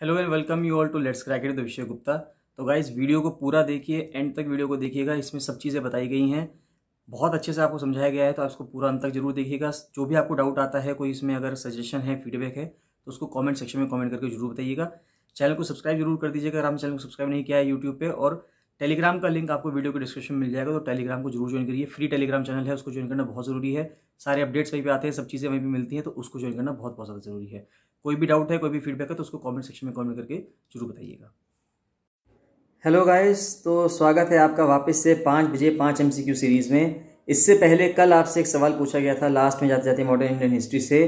hello and welcome you all to let's crack it the विषय गुप्ता तो guys video को पूरा देखिए एंड तक वीडियो को देखिएगा इसमें सब चीज़ें बताई गई हैं बहुत अच्छे से आपको समझाया गया है तो आप इसको पूरा अंत तक जरूर देखिएगा जो भी आपको डाउट आता है कोई इसमें अगर सजेशन है फीडबैक है तो उसको कॉमेंट सेक्शन में कॉमेंट करके जरूर बताइएगा चैनल को सब्सक्राइब जरूर कर दीजिएगा अगर हम चैनल को सब्सक्राइब नहीं किया है यूट्यूब पर और टेलीग्राम का लिंक आपको वीडियो के डिस्क्रिप्शन में मिल जाएगा तो टेलीग्राम को जरूर ज्वाइन करिए फ्री टेलीग्राम चैनल है उसको ज्वाइन करना बहुत ज़रूरी है सारे अपडेट्स वहीं पे आते हैं सब चीज़ें वहीं पे मिलती हैं तो उसको ज्वाइन करना बहुत बहुत ज़्यादा जरूरी है कोई भी डाउट है कोई भी फीडबैक है तो उसको कॉमेंट सेक्शन में कमेंट करके जरूर बताइएगा हेलो गाइस तो स्वागत है आपका वापस से पाँच बजे पाँच एम सीरीज़ में इससे पहले कल आपसे एक सवाल पूछा गया था लास्ट में जाते जाते मॉडर्न इंडियन हिस्ट्री से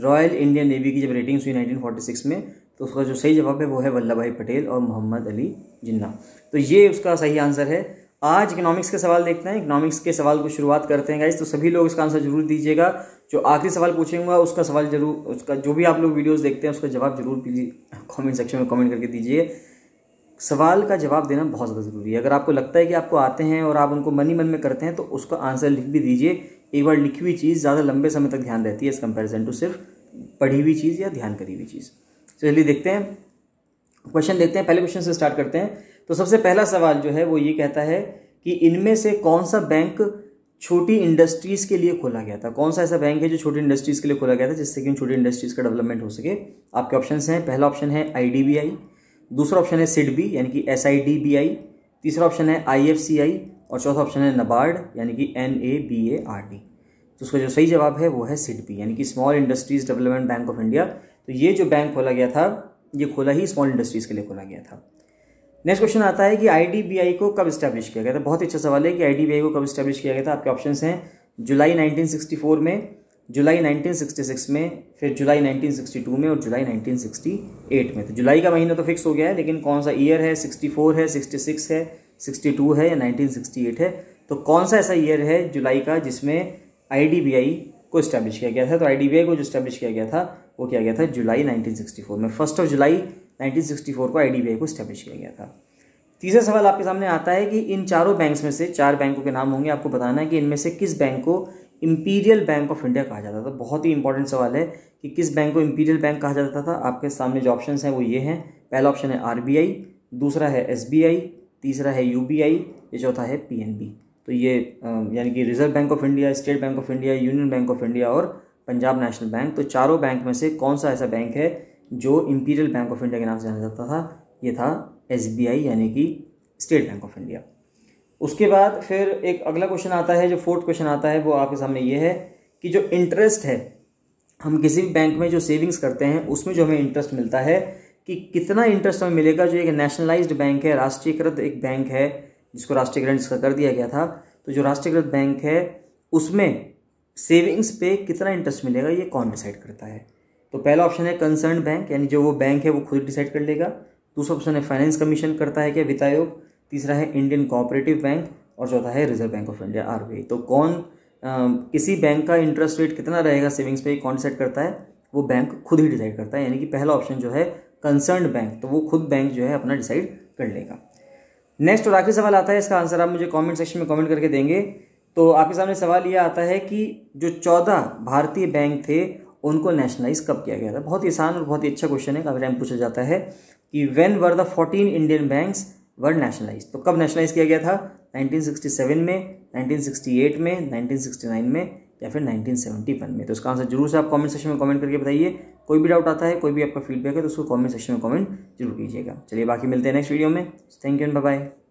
रॉयल इंडियन नेवी की जब रेटिंग्स हुई 1946 में तो उसका जो सही जवाब है वो है वल्लभ भाई पटेल और मोहम्मद अली जिन्ना तो ये उसका सही आंसर है आज इकोनॉमिक्स का सवाल देखते हैं इकोनॉमिक्स के सवाल को शुरुआत करते हैं गाइज तो सभी लोग इसका आंसर जरूर दीजिएगा जो आखिरी सवाल पूछेंगे उसका सवाल जरूर उसका जो भी आप लोग वीडियोस देखते हैं उसका जवाब जरूर प्लीज कमेंट सेक्शन में कमेंट करके दीजिए सवाल का जवाब देना बहुत ज़्यादा ज़रूरी है अगर आपको लगता है कि आपको आते हैं और आप उनको मन ही मन में करते हैं तो उसका आंसर लिख भी दीजिए एक बार लिखी हुई चीज़ ज़्यादा लंबे समय तक ध्यान रहती है इस कंपेरिजन टू सिर्फ पढ़ी हुई चीज़ या ध्यान करी हुई चीज़ चलिए देखते हैं क्वेश्चन देखते हैं पहले क्वेश्चन से स्टार्ट करते हैं तो सबसे पहला सवाल जो है वो ये कहता है कि इनमें से कौन सा बैंक छोटी इंडस्ट्रीज़ के लिए खोला गया था कौन सा ऐसा बैंक है जो छोटी इंडस्ट्रीज़ के लिए खोला गया था जिससे कि छोटी इंडस्ट्रीज़ का डेवलपमेंट हो सके आपके ऑप्शन हैं पहला ऑप्शन है आई दूसरा ऑप्शन है सिडबी यानी कि एस तीसरा ऑप्शन है आई और चौथा ऑप्शन है नबार्ड यानी कि N A B A R D तो उसका जो सही जवाब है वो है सिडबी यानी कि small industries development bank of India तो ये जो बैंक खोला गया था ये खोला ही स्मॉल इंडस्ट्रीज़ के लिए खोला गया था नेक्स्ट क्वेश्चन आता है कि आई को कब स्टैब्लिश किया गया था बहुत ही अच्छा सवाल है कि आई को कब स्टैब्लिश किया गया था आपके ऑप्शन हैं जुलाई नाइनटीन में जुलाई 1966 में फिर जुलाई 1962 में और जुलाई 1968 में तो जुलाई का महीना तो फिक्स हो गया है लेकिन कौन सा ईयर है 64 है 66 है 62 है या 1968 है तो कौन सा ऐसा ईयर है जुलाई का जिसमें आई को इस्टेब्लिश किया गया था तो आई को जो इस्टेब्लिश किया गया था वो किया गया था जुलाई 1964 में फर्स्ट ऑफ जुलाई 1964 को आई को इस्टेब्लिश किया गया था तीसरा सवाल आपके सामने आता है कि इन चारों बैंक्स में से चार बैंकों के नाम होंगे आपको बताना है कि इनमें से किस बैंक को इम्पीरियल बैंक ऑफ इंडिया कहा जाता था बहुत ही इंपॉर्टेंट सवाल है कि किस बैंक को इम्पीरियल बैंक कहा जाता था आपके सामने जो ऑप्शन हैं वो ये हैं पहला ऑप्शन है आर दूसरा है एस तीसरा है यू ये चौथा है पी तो ये यानी कि reserve bank of India state bank of India union bank of India और पंजाब नेशनल बैंक तो चारों बैंक में से कौन सा ऐसा बैंक है जो इंपीरियल बैंक ऑफ इंडिया के नाम से जाना जाता था ये था एस यानी कि स्टेट बैंक ऑफ इंडिया उसके बाद फिर एक अगला क्वेश्चन आता है जो फोर्थ क्वेश्चन आता है वो आपके सामने ये है कि जो इंटरेस्ट है हम किसी भी बैंक में जो सेविंग्स करते हैं उसमें जो हमें इंटरेस्ट मिलता है कि कितना इंटरेस्ट हमें मिलेगा जो एक नेशनलाइज्ड बैंक है राष्ट्रीयकृत एक बैंक है जिसको राष्ट्रीयकरण जिसका कर दिया गया था तो जो राष्ट्रीयकृत बैंक है उसमें सेविंग्स पे कितना इंटरेस्ट मिलेगा ये कौन डिसाइड करता है तो पहला ऑप्शन है कंसर्न बैंक यानी जो वो बैंक है वो खुद डिसाइड कर लेगा दूसरा ऑप्शन है फाइनेंस कमीशन करता है क्या वित्त आयोग तीसरा है इंडियन कोऑपरेटिव बैंक और चौथा है रिजर्व बैंक ऑफ इंडिया आर तो कौन आ, किसी बैंक का इंटरेस्ट रेट कितना रहेगा सेविंग्स पे कौन डिसाइड करता है वो बैंक खुद ही डिसाइड करता है यानी कि पहला ऑप्शन जो है कंसर्न बैंक तो वो खुद बैंक जो है अपना डिसाइड कर लेगा नेक्स्ट और आखिरी सवाल आता है इसका आंसर आप मुझे कमेंट सेक्शन में कमेंट करके देंगे तो आपके सामने सवाल ये आता है कि जो चौदह भारतीय बैंक थे उनको नेशनलाइज कब किया गया था बहुत ही आसान और बहुत ही अच्छा क्वेश्चन है काफ़ी टाइम पूछा जाता है कि when were the fourteen Indian banks were nationalise तो कब नेशनलाइज किया गया था नाइनटीन में नाइनटीन में नाइनटीन में या फिर नाइनटीन में तो उसका आंसर जरूर से आप कॉमेंट सेक्शन में कॉमेंट करके बताइए कोई भी डाउट आता है कोई भी आपका फीडबैक है तो उसको कमेंट सेक्शन में कमेंट जरूर कीजिएगा चलिए बाकी मिलते हैं नेक्स्ट वीडियो में थैंक यू एंड बाय